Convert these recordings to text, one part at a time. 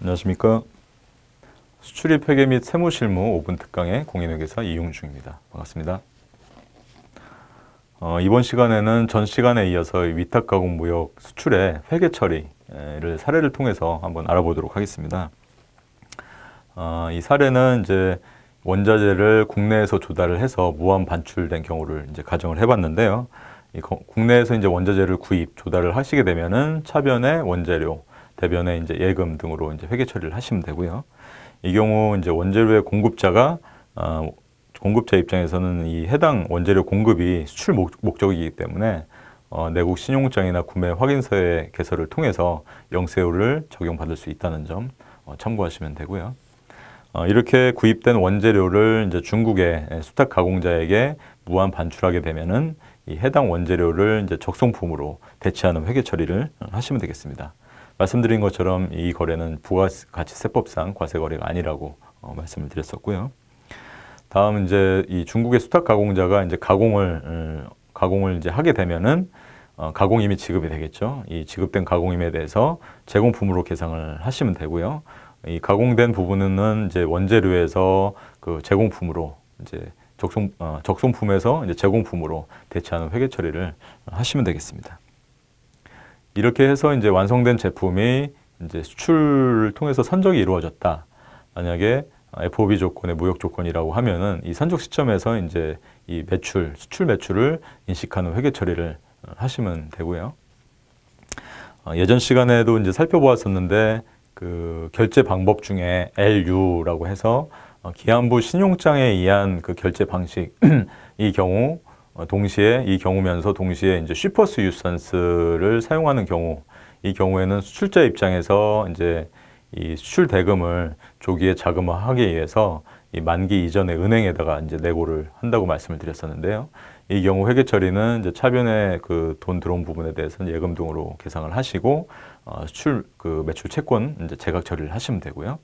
안녕하십니까. 수출입 회계 및 세무 실무 5분 특강의 공인회계사 이용중입니다. 반갑습니다. 어, 이번 시간에는 전 시간에 이어서 위탁 가공 무역 수출의 회계 처리를 사례를 통해서 한번 알아보도록 하겠습니다. 어, 이 사례는 이제 원자재를 국내에서 조달을 해서 무한 반출된 경우를 이제 가정을 해봤는데요. 국내에서 이제 원자재를 구입, 조달을 하시게 되면은 차변의 원재료, 대변에 이제 예금 등으로 이제 회계 처리를 하시면 되고요. 이 경우 이제 원재료의 공급자가 어, 공급자 입장에서는 이 해당 원재료 공급이 수출 목, 적이기 때문에 어, 내국 신용장이나 구매 확인서의 개설을 통해서 영세율을 적용받을 수 있다는 점 어, 참고하시면 되고요. 어, 이렇게 구입된 원재료를 이제 중국의 수탁 가공자에게 무한 반출하게 되면은 이 해당 원재료를 이제 적성품으로 대체하는 회계 처리를 하시면 되겠습니다. 말씀드린 것처럼 이 거래는 부가가치세법상 과세거래가 아니라고 어, 말씀을 드렸었고요. 다음 이제 이 중국의 수탁 가공자가 이제 가공을 어, 가공을 이제 하게 되면은 어, 가공임이 지급이 되겠죠. 이 지급된 가공임에 대해서 제공품으로 계상을 하시면 되고요. 이 가공된 부분은 이제 원재료에서 그 제공품으로 이제 적송 어, 적송품에서 이제 제공품으로 대체하는 회계 처리를 하시면 되겠습니다. 이렇게 해서 이제 완성된 제품이 이제 수출을 통해서 선적이 이루어졌다. 만약에 FOB 조건의 무역 조건이라고 하면은 이 선적 시점에서 이제 이 매출, 수출 매출을 인식하는 회계 처리를 어, 하시면 되고요. 어, 예전 시간에도 이제 살펴보았었는데 그 결제 방법 중에 LU라고 해서 어, 기안부 신용장에 의한 그 결제 방식 이 경우 어, 동시에 이 경우면서 동시에 이제 슈퍼스 유산스를 사용하는 경우 이 경우에는 수출자 입장에서 이제 이 수출 대금을 조기에 자금화하기 위해서 이 만기 이전에 은행에다가 이제 내고를 한다고 말씀을 드렸었는데요. 이 경우 회계 처리는 이제 차변에그 돈 들어온 부분에 대해서는 예금 등으로 계상을 하시고 어, 수출 그 매출 채권 이제 제각 처리를 하시면 되고요.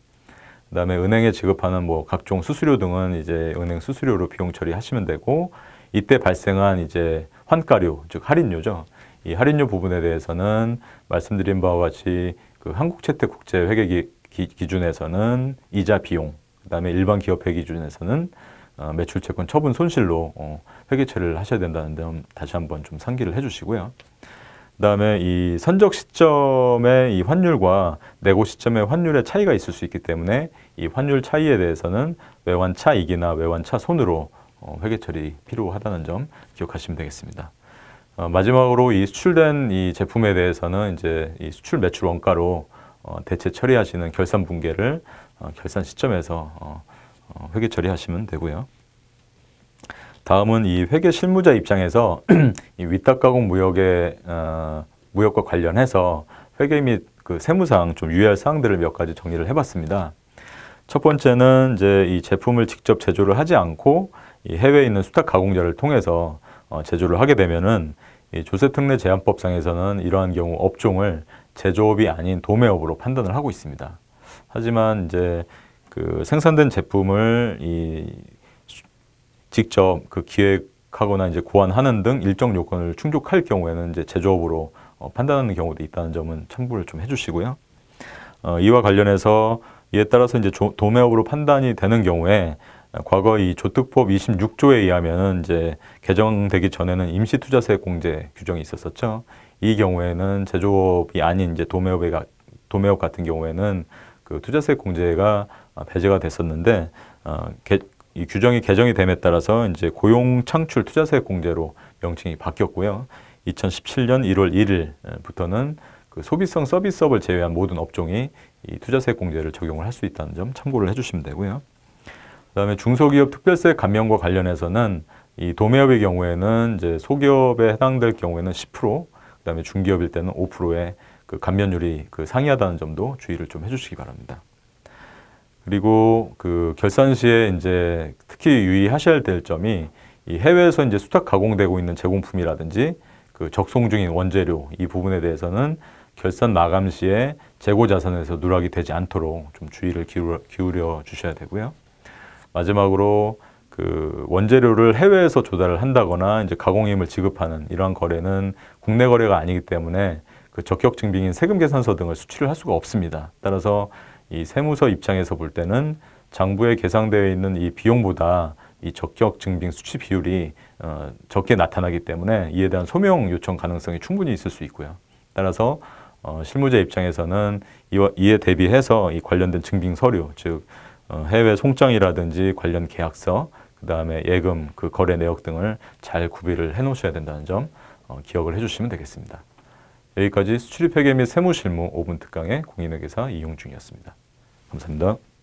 그다음에 은행에 지급하는 뭐 각종 수수료 등은 이제 은행 수수료로 비용 처리하시면 되고 이때 발생한 이제 환가료, 즉 할인료죠. 이 할인료 부분에 대해서는 말씀드린 바와 같이 그 한국채택국제회계 기준에서는 이자 비용, 그다음에 일반 기업회 기준에서는 어, 매출채권 처분 손실로 어, 회계처리를 하셔야 된다는 점 다시 한번 좀 상기를 해주시고요. 그다음에 이 선적 시점의 이 환율과 내고 시점의 환율의 차이가 있을 수 있기 때문에 이 환율 차이에 대해서는 외환차 익이나 외환차 손으로 어, 회계 처리 필요하다는 점 기억하시면 되겠습니다. 어, 마지막으로 이 수출된 이 제품에 대해서는 이제 이 수출 매출 원가로 어, 대체 처리하시는 결산 분계를 어, 결산 시점에서 어, 어, 회계 처리하시면 되고요. 다음은 이 회계 실무자 입장에서 이 위탁가공 무역의 무역과 관련해서 회계 및 그 세무상 좀 유의할 사항들을 몇 가지 정리를 해봤습니다. 첫 번째는 이제 이 제품을 직접 제조를 하지 않고 해외에 있는 수탁 가공자를 통해서 어, 제조를 하게 되면은 조세특례 제한법상에서는 이러한 경우 업종을 제조업이 아닌 도매업으로 판단을 하고 있습니다. 하지만 이제 그 생산된 제품을 이 직접 그 기획하거나 이제 고안하는 등 일정 요건을 충족할 경우에는 이제 제조업으로 어, 판단하는 경우도 있다는 점은 참고를 좀 해주시고요. 어, 이와 관련해서 이에 따라서 이제 조, 도매업으로 판단이 되는 경우에 과거 이 조특법 26조에 의하면 이제 개정되기 전에는 임시투자세 공제 규정이 있었었죠. 이 경우에는 제조업이 아닌 이제 도매업에 도매업 같은 경우에는 그 투자세 공제가 어, 배제가 됐었는데 어, 개, 이 규정이 개정이 됨에 따라서 이제 고용 창출 투자세 공제로 명칭이 바뀌었고요. 2017년 1월 1일부터는 그 소비성 서비스업을 제외한 모든 업종이 이 투자세 공제를 적용을 할 수 있다는 점 참고를 해주시면 되고요. 그다음에 중소기업 특별세 감면과 관련해서는 이 도매업의 경우에는 이제 소기업에 해당될 경우에는 10%, 그다음에 중기업일 때는 5%의 그 감면율이 그 상이하다는 점도 주의를 좀 해주시기 바랍니다. 그리고 그 결산 시에 이제 특히 유의하셔야 될 점이 이 해외에서 이제 수탁 가공되고 있는 제공품이라든지 그 적송 중인 원재료 이 부분에 대해서는 결산 마감 시에 재고 자산에서 누락이 되지 않도록 좀 주의를 기울여, 기울여 주셔야 되고요. 마지막으로 그 원재료를 해외에서 조달을 한다거나 이제 가공임을 지급하는 이러한 거래는 국내 거래가 아니기 때문에 그 적격 증빙인 세금 계산서 등을 수출을 할 수가 없습니다. 따라서 이 세무서 입장에서 볼 때는 장부에 계상되어 있는 이 비용보다 이 적격 증빙 수취 비율이 어, 적게 나타나기 때문에 이에 대한 소명 요청 가능성이 충분히 있을 수 있고요. 따라서 어, 실무자 입장에서는 이와, 이에 대비해서 이 관련된 증빙 서류, 즉 어, 해외 송장이라든지 관련 계약서, 그 다음에 예금, 그 거래 내역 등을 잘 구비를 해놓으셔야 된다는 점 어, 기억을 해주시면 되겠습니다. 여기까지 수출입회계 및 세무실무 5분 특강의 공인회계사 이용중이었습니다. 감사합니다.